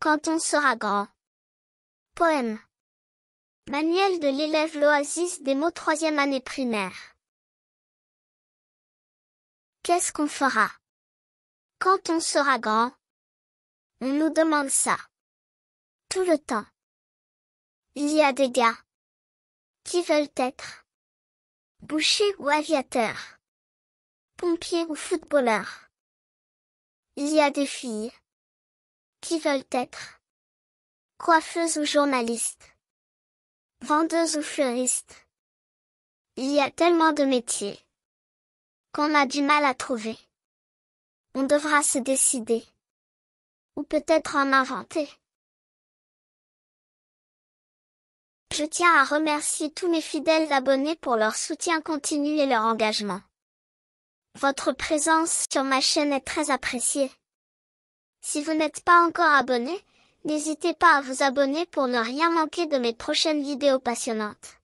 quand on sera grand. Poème. Manuel de l'élève l'oasis des mots troisième année primaire. Qu'est-ce qu'on fera Quand on sera grand On nous demande ça. Tout le temps. Il y a des gars qui veulent être bouchers ou aviateur, pompiers ou footballeur. Il y a des filles qui veulent être coiffeuses ou journalistes, vendeuse ou fleuristes. Il y a tellement de métiers qu'on a du mal à trouver. On devra se décider. Ou peut-être en inventer. Je tiens à remercier tous mes fidèles abonnés pour leur soutien continu et leur engagement. Votre présence sur ma chaîne est très appréciée. Si vous n'êtes pas encore abonné, n'hésitez pas à vous abonner pour ne rien manquer de mes prochaines vidéos passionnantes.